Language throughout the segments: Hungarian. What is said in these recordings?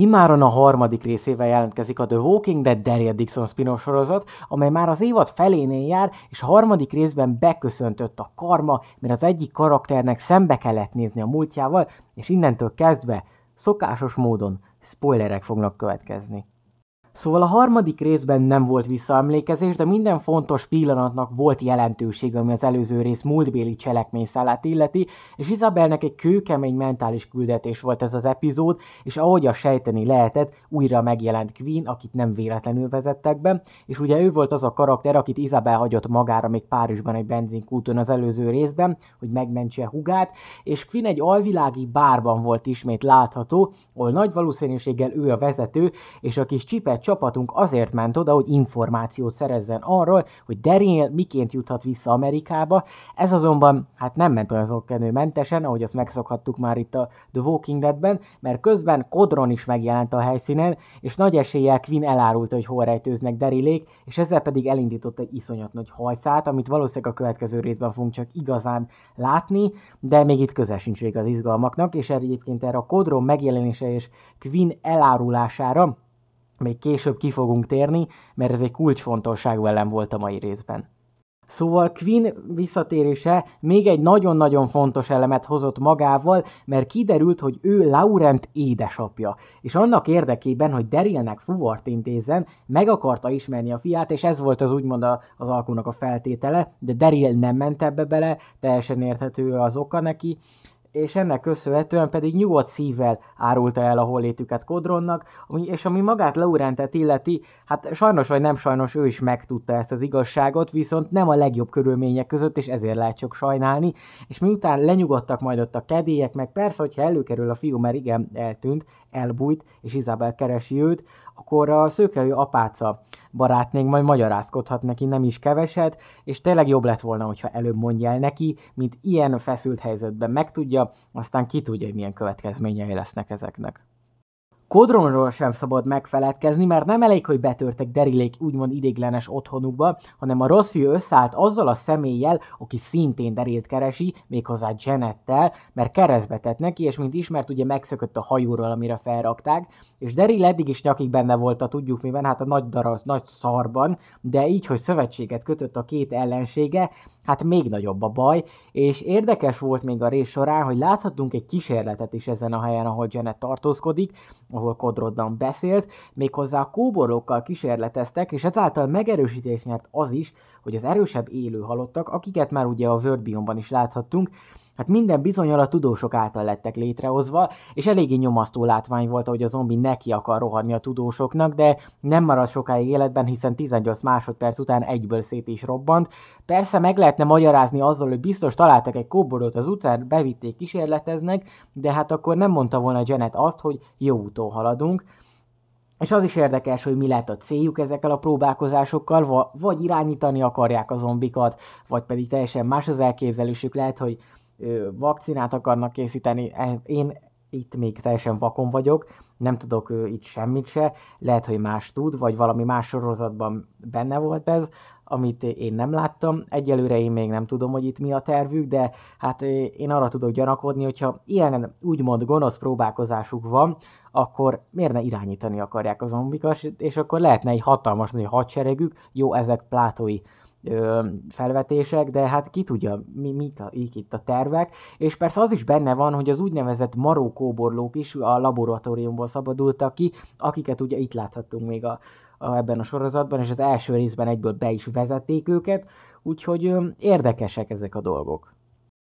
Imáron a harmadik részével jelentkezik a The Walking Dead Daryl Dixon spin sorozat, amely már az évad felénél jár, és a harmadik részben beköszöntött a karma, mert az egyik karakternek szembe kellett nézni a múltjával, és innentől kezdve szokásos módon spoilerek fognak következni. Szóval a harmadik részben nem volt visszaemlékezés, de minden fontos pillanatnak volt jelentőség, ami az előző rész múltbéli szállát illeti, és Izabelnek egy kőkemény mentális küldetés volt ez az epizód, és ahogy a sejteni lehetett, újra megjelent Queen, akit nem véletlenül vezettek be, és ugye ő volt az a karakter, akit Izabel hagyott magára még Párizsban egy benzinkúton az előző részben, hogy megmentse hugát, és Queen egy alvilági bárban volt ismét látható, ahol nagy valószínűséggel ő a vezető, és a kis csipet saját csapatunk azért ment oda, hogy információt szerezzen arról, hogy Daniel miként juthat vissza Amerikába. Ez azonban hát nem ment olyan zokkenő mentesen, ahogy azt megszokhattuk már itt a The Walking Dead-ben, mert közben Kodron is megjelent a helyszínen, és nagy eséllyel Quinn elárult, hogy hol rejtőznek Derilék, és ezzel pedig elindított egy iszonyat nagy hajszát, amit valószínűleg a következő részben fogunk csak igazán látni, de még itt közel sincs az izgalmaknak, és egyébként erre a Kodron megjelenése és Quinn elárulására még később ki fogunk térni, mert ez egy kulcsfontosságú elem volt a mai részben. Szóval Quinn visszatérése még egy nagyon-nagyon fontos elemet hozott magával, mert kiderült, hogy ő Laurent édesapja, és annak érdekében, hogy Derilnek fuvart intézzen, meg akarta ismerni a fiát, és ez volt az úgymond az alkónak a feltétele, de Deril nem ment ebbe bele, teljesen érthető az oka neki, és ennek köszönhetően pedig nyugodt szívvel árulta el a hollétüket Kodronnak, és ami magát Laurentet illeti, hát sajnos vagy nem sajnos ő is megtudta ezt az igazságot, viszont nem a legjobb körülmények között, és ezért lehet csak sajnálni, és miután lenyugodtak majd ott a kedélyek, meg persze, hogyha előkerül a fiú, mert igen, eltűnt, elbújt, és Izabel keresi őt, akkor a szőkelő apáca barátnénk majd magyarázkodhat neki nem is keveset, és tényleg jobb lett volna, hogyha előbb mondja el neki, mint ilyen feszült helyzetben megtudja, fogja, aztán ki tudja, hogy milyen következményei lesznek ezeknek. Kodronról sem szabad megfeledkezni, mert nem elég, hogy betörtek derilék úgymond idéglenes otthonukba, hanem a rossz fiú összeállt azzal a személlyel, aki szintén derilt keresi, méghozzá Janettel, mert keresztbe tett neki, és mint ismert, ugye megszökött a hajóról, amire felrakták, és Deril eddig is nyakig benne volt a tudjuk miben, hát a nagy daraz, nagy szarban, de így, hogy szövetséget kötött a két ellensége, hát még nagyobb a baj, és érdekes volt még a rész során, hogy láthattunk egy kísérletet is ezen a helyen, ahol Janet tartózkodik, ahol Kodroddan beszélt, méghozzá a kóborlókkal kísérleteztek, és ezáltal megerősítés nyert az is, hogy az erősebb élő halottak, akiket már ugye a World Beyond-ban is láthattunk, Hát minden bizonyal a tudósok által lettek létrehozva, és eléggé nyomasztó látvány volt, hogy a zombi neki akar rohanni a tudósoknak, de nem marad sokáig életben, hiszen 18 másodperc után egyből szét is robbant. Persze meg lehetne magyarázni azzal, hogy biztos találtak egy kóborot az utcán, bevitték kísérleteznek, de hát akkor nem mondta volna Janet azt, hogy jó úton haladunk. És az is érdekes, hogy mi lett a céljuk ezekkel a próbálkozásokkal, vagy irányítani akarják a zombikat, vagy pedig teljesen más az elképzelésük lehet, hogy vakcinát akarnak készíteni, e, én itt még teljesen vakon vagyok, nem tudok itt semmit se, lehet, hogy más tud, vagy valami más sorozatban benne volt ez, amit én nem láttam. Egyelőre én még nem tudom, hogy itt mi a tervük, de hát én arra tudok gyanakodni, hogyha ilyen úgymond gonosz próbálkozásuk van, akkor miért ne irányítani akarják a zombikat, és akkor lehetne egy hatalmas nagy hadseregük, jó, ezek plátói ö, felvetések, de hát ki tudja, mi, mik a, itt a tervek, és persze az is benne van, hogy az úgynevezett marókóborlók is a laboratóriumból szabadultak ki, akiket ugye itt láthattunk még a, a, ebben a sorozatban, és az első részben egyből be is vezették őket, úgyhogy ö, érdekesek ezek a dolgok.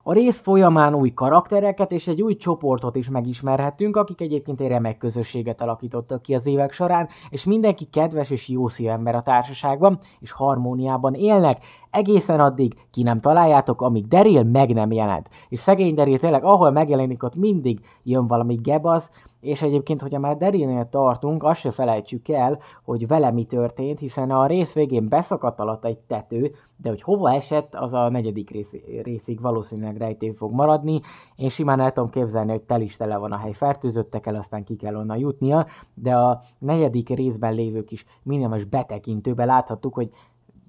A rész folyamán új karaktereket és egy új csoportot is megismerhettünk, akik egyébként egy remek közösséget alakítottak ki az évek során, és mindenki kedves és jó ember a társaságban, és harmóniában élnek, egészen addig ki nem találjátok, amíg Deril meg nem jelent. És szegény Deril tényleg, ahol megjelenik, ott mindig jön valami gebaz, és egyébként, hogyha már Derinél tartunk, azt se felejtsük el, hogy vele mi történt, hiszen a rész végén beszakadt alatt egy tető, de hogy hova esett, az a negyedik rész, részig valószínűleg rejtén fog maradni. Én simán el tudom képzelni, hogy tel is tele van a hely fertőzöttekkel, aztán ki kell onnan jutnia, de a negyedik részben lévő kis minimális betekintőben láthattuk, hogy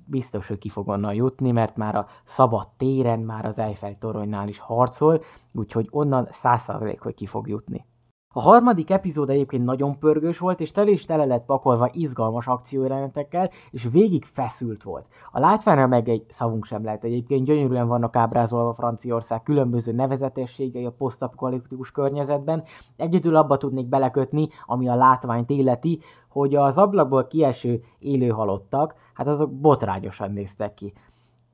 biztos, hogy ki fog onnan jutni, mert már a szabad téren, már az Eiffel toronynál is harcol, úgyhogy onnan száz százalék, hogy ki fog jutni. A harmadik epizód egyébként nagyon pörgős volt, és tel és tele lett pakolva izgalmas akciójelenetekkel, és végig feszült volt. A látványra meg egy szavunk sem lehet egyébként, gyönyörűen vannak ábrázolva Franciaország különböző nevezetességei a posztapokaliptikus környezetben. Egyedül abba tudnék belekötni, ami a látványt életi, hogy az ablakból kieső élő halottak, hát azok botrányosan néztek ki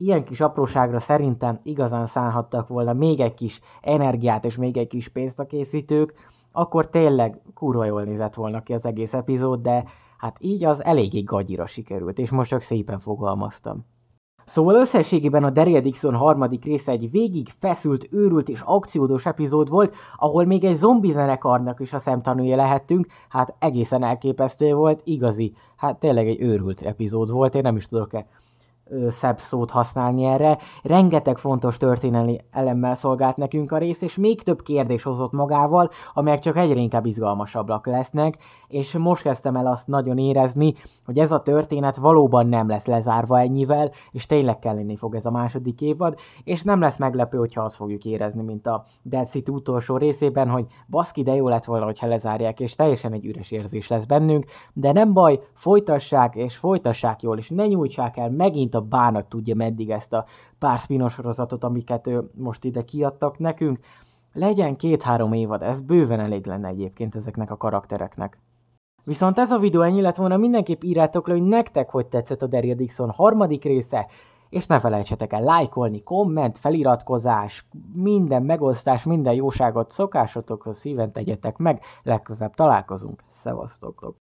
ilyen kis apróságra szerintem igazán szánhattak volna még egy kis energiát és még egy kis pénzt a készítők, akkor tényleg kurva jól nézett volna ki az egész epizód, de hát így az eléggé gagyira sikerült, és most csak szépen fogalmaztam. Szóval összességében a Daryl Dixon harmadik része egy végig feszült, őrült és akciódós epizód volt, ahol még egy zombi zenekarnak is a szemtanúja lehettünk, hát egészen elképesztő volt, igazi, hát tényleg egy őrült epizód volt, én nem is tudok-e szebb szót használni erre. Rengeteg fontos történelmi elemmel szolgált nekünk a rész, és még több kérdés hozott magával, amelyek csak egyre inkább izgalmasabbak lesznek, és most kezdtem el azt nagyon érezni, hogy ez a történet valóban nem lesz lezárva ennyivel, és tényleg lenni fog ez a második évad, és nem lesz meglepő, hogyha azt fogjuk érezni, mint a Dead City utolsó részében, hogy baszki, de jó lett volna, hogyha lezárják, és teljesen egy üres érzés lesz bennünk, de nem baj, folytassák, és folytassák jól, és ne nyújtsák el megint a a bánat tudja meddig ezt a pár spinosorozatot, amiket ő most ide kiadtak nekünk. Legyen két-három évad, ez bőven elég lenne egyébként ezeknek a karaktereknek. Viszont ez a videó ennyi lett volna, mindenképp írjátok le, hogy nektek hogy tetszett a Daryl Dixon harmadik része, és ne felejtsetek el lájkolni, komment, feliratkozás, minden megosztás, minden jóságot szokásotokhoz szíven tegyetek meg, legközelebb találkozunk, szevasztok!